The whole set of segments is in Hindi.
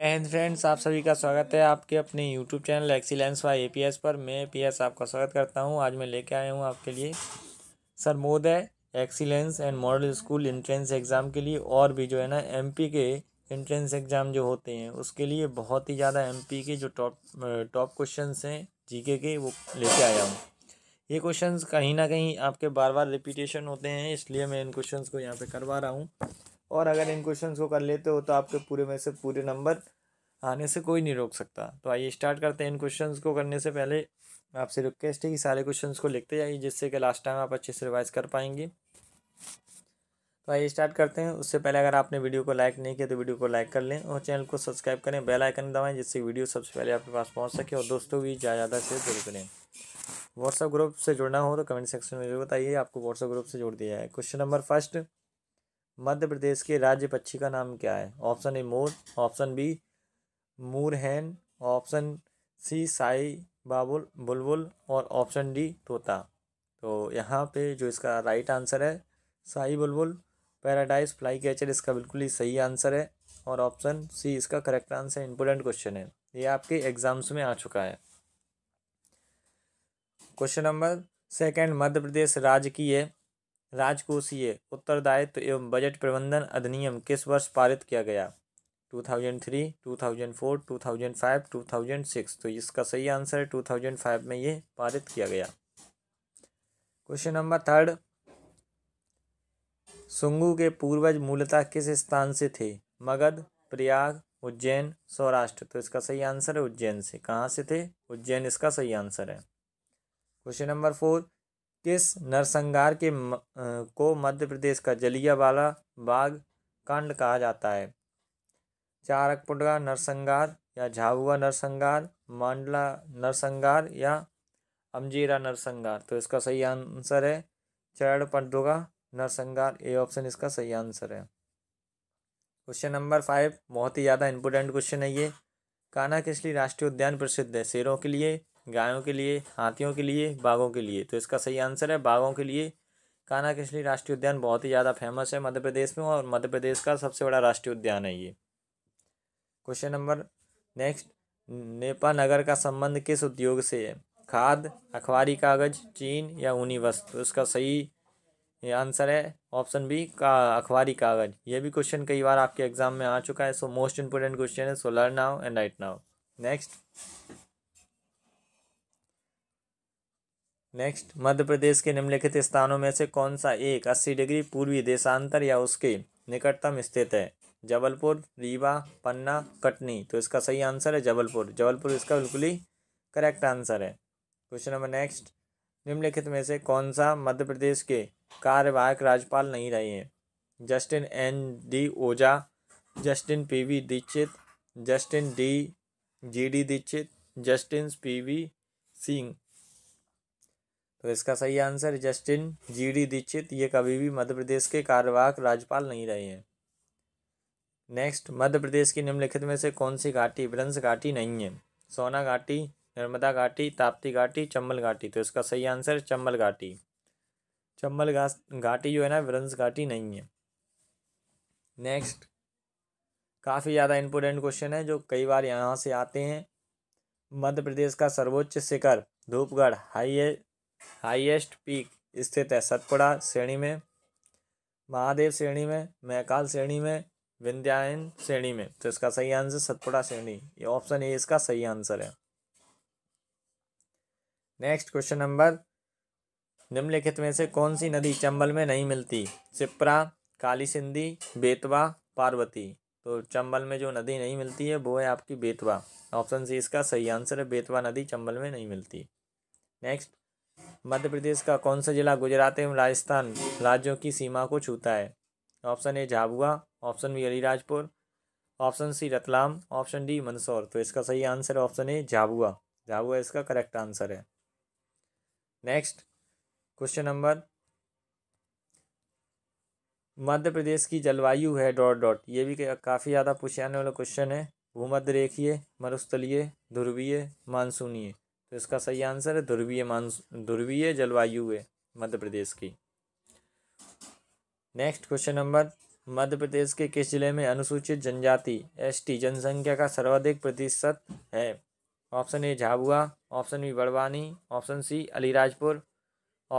एंड फ्रेंड्स आप सभी का स्वागत है आपके अपने YouTube channel excellence Y APS पर मैं पी एस आपका स्वागत करता हूं आज मैं लेके आया हूं आपके लिए सर मोदय excellence and model school entrance exam के लिए और भी जो है ना एमपी के इंट्रेंस एग्ज़ाम जो होते हैं उसके लिए बहुत ही ज़्यादा एम के जो टॉप टॉप क्वेश्चन हैं जी के वो लेके आया हूँ ये क्वेश्चन कहीं ना कहीं आपके बार बार रिपीटेशन होते हैं इसलिए मैं इन क्वेश्चन को यहाँ पर करवा रहा हूँ और अगर इन क्वेश्चन को कर लेते हो तो आपके पूरे में से पूरे नंबर आने से कोई नहीं रोक सकता तो आइए स्टार्ट करते हैं इन क्वेश्चन को करने से पहले आपसे रिक्वेस्ट है कि सारे क्वेश्चन को लिखते जाइए जिससे कि लास्ट टाइम आप अच्छे से रिवाइज कर पाएंगे तो आइए स्टार्ट करते हैं उससे पहले अगर आपने वीडियो को लाइक नहीं किया तो वीडियो को लाइक कर लें और चैनल को सब्सक्राइब करें बेल आइकन जिससे वीडियो सबसे पहले आपके पास पहुँच सके और दोस्तों भी ज़्यादा ज़्यादा से जरूर करें व्हाट्सअप ग्रुप से जुड़ना हो तो कमेंट सेक्शन में जरूर बताइए आपको व्हाट्सअप ग्रुप से जोड़ दिया है question number first Madhya Pradesh के राज्य पक्षी का नाम क्या है ऑप्शन ए मोर option B moorhen option C साई बाबुल बुलबुल और ऑप्शन डी तोता तो यहाँ पे जो इसका राइट आंसर है साई बुलबुल पैराडाइज फ्लाई कैचर इसका बिल्कुल ही सही आंसर है और ऑप्शन सी इसका करेक्ट आंसर इंपोर्टेंट क्वेश्चन है ये आपके एग्जाम्स में आ चुका है question number second Madhya Pradesh राज्य की है राजकोषीय उत्तरदायित्व एवं बजट प्रबंधन अधिनियम किस वर्ष पारित किया गया 2003, 2004, 2005, 2006 तो इसका सही आंसर है 2005 में ये पारित किया गया क्वेश्चन नंबर थर्ड सुंगू के पूर्वज मूलतः किस स्थान से थे मगध प्रयाग उज्जैन सौराष्ट्र तो इसका सही आंसर है उज्जैन से कहाँ से थे उज्जैन इसका सही आंसर है क्वेश्चन नंबर फोर किस नरसंहार के म, को मध्य प्रदेश का जलियावाला बाग कांड कहा जाता है चार नरसंहार या झाबुआ नरसंहार मांडला नरसंहार या अमजीरा नरसंहार तो इसका सही आंसर है चरण पंडुगा नरसंहार ए ऑप्शन इसका सही आंसर है क्वेश्चन नंबर फाइव बहुत ही ज़्यादा इंपोर्टेंट क्वेश्चन है ये काना किस राष्ट्रीय उद्यान प्रसिद्ध है शेरों के लिए गायों के लिए हाथियों के लिए बाघों के लिए तो इसका सही आंसर है बाघों के लिए काना किसली राष्ट्रीय उद्यान बहुत ही ज़्यादा फेमस है मध्य प्रदेश में और मध्य प्रदेश का सबसे बड़ा राष्ट्रीय उद्यान है ये question number next Nepanagar का संबंध किस उद्योग से है खाद अखबारी कागज चीन या ऊनी वस्त्र तो इसका सही आंसर है ऑप्शन बी का अखबारी कागज ये भी क्वेश्चन कई बार आपके एग्जाम में आ चुका है सो मोस्ट इंपोर्टेंट क्वेश्चन है so learn now and right now next next Madhya Pradesh के निम्नलिखित स्थानों में से कौन सा एक अस्सी डिग्री पूर्वी देशांतर या उसके निकटतम स्थित है जबलपुर रीवा पन्ना कटनी तो इसका सही आंसर है जबलपुर जबलपुर इसका बिल्कुल ही करेक्ट आंसर है क्वेश्चन नंबर नेक्स्ट निम्नलिखित में से कौन सा मध्य प्रदेश के कार्यवाहक राज्यपाल नहीं रहे हैं justice N D Ojha justice P V Dixit justice D G D Dixit justice P V Singh तो इसका सही answer justice G D Dixit ये कभी भी मध्य प्रदेश के कार्यवाहक राज्यपाल नहीं रहे हैं नेक्स्ट मध्य प्रदेश की निम्नलिखित में से कौन सी घाटी ब्रंश घाटी नहीं है सोना घाटी नर्मदा घाटी ताप्ती घाटी चंबल घाटी तो इसका सही आंसर चंबल घाटी चंबल घाटी जो है ना ब्रंश घाटी नहीं है नेक्स्ट काफ़ी ज़्यादा इम्पोर्टेंट क्वेश्चन है जो कई बार यहाँ से आते हैं मध्य प्रदेश का सर्वोच्च शिखर धूपगढ़ हाई हाईएस्ट पीक स्थित है सतपुड़ा श्रेणी में महादेव श्रेणी में महकाल श्रेणी में विंध्यायन श्रेणी में तो इसका सही आंसर सतपुड़ा श्रेणी ये ऑप्शन ए इसका सही आंसर है नेक्स्ट क्वेश्चन नंबर निम्नलिखित में से कौन सी नदी चंबल में नहीं मिलती सिप्रा काली सिंधी बेतवा पार्वती तो चंबल में जो नदी नहीं मिलती है वो है आपकी बेतवा ऑप्शन सी इसका सही आंसर है बेतवा नदी चंबल में नहीं मिलती नेक्स्ट मध्य प्रदेश का कौन सा जिला गुजरात एवं राजस्थान राज्यों की सीमा को छूता है option A Jhabua option B Alirajpur option C Ratlam option D Mandsaur तो इसका सही answer option A Jhabua Jhabua इसका करेक्ट आंसर है next question number Madhya Pradesh की जलवायु है डॉट डॉट ये भी काफ़ी ज़्यादा पूछे आने वाला क्वेश्चन है भूमध्य रेखीय मरुस्थलीय ध्रुवीय मानसूनीय तो इसका सही आंसर है ध्रुवीय मानस ध्रुवीय जलवायु है मध्य प्रदेश की next question number Madhya Pradesh के किस जिले में अनुसूचित जनजाति एसटी जनसंख्या का सर्वाधिक प्रतिशत है option A Jhabua option B Barwani option C Alirajpur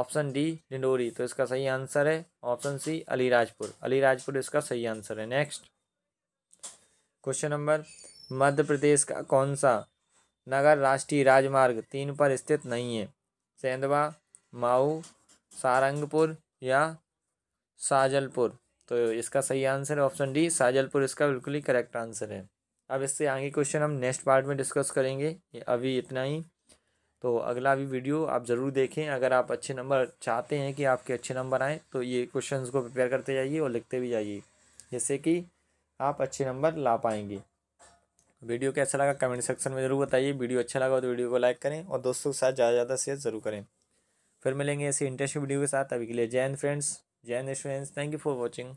option D Dindori तो इसका सही आंसर है ऑप्शन सी अलीराजपुर अलीराजपुर इसका सही आंसर है next question number Madhya Pradesh का कौन सा नगर राष्ट्रीय राजमार्ग तीन पर स्थित नहीं है सेंधवा माऊ सारंगपुर या साजलपुर तो इसका सही आंसर है ऑप्शन डी साजलपुर इसका बिल्कुल ही करेक्ट आंसर है अब इससे आगे क्वेश्चन हम नेक्स्ट पार्ट में डिस्कस करेंगे अभी इतना ही तो अगला भी वीडियो आप ज़रूर देखें अगर आप अच्छे नंबर चाहते हैं कि आपके अच्छे नंबर आएँ तो ये क्वेश्चन को प्रिपेयर करते जाइए और लिखते भी जाइए जिससे कि आप अच्छे नंबर ला पाएंगे वीडियो कैसा लगा कमेंट सेक्शन में ज़रूर बताइए वीडियो अच्छा लगा तो वीडियो को लाइक करें और दोस्तों के साथ ज़्यादा ज़्यादा शेयर ज़रूर करें फिर मिलेंगे ऐसे इंटरेस्टिंग वीडियो के साथ अभी के लिए Jain friends Jain students thank you for watching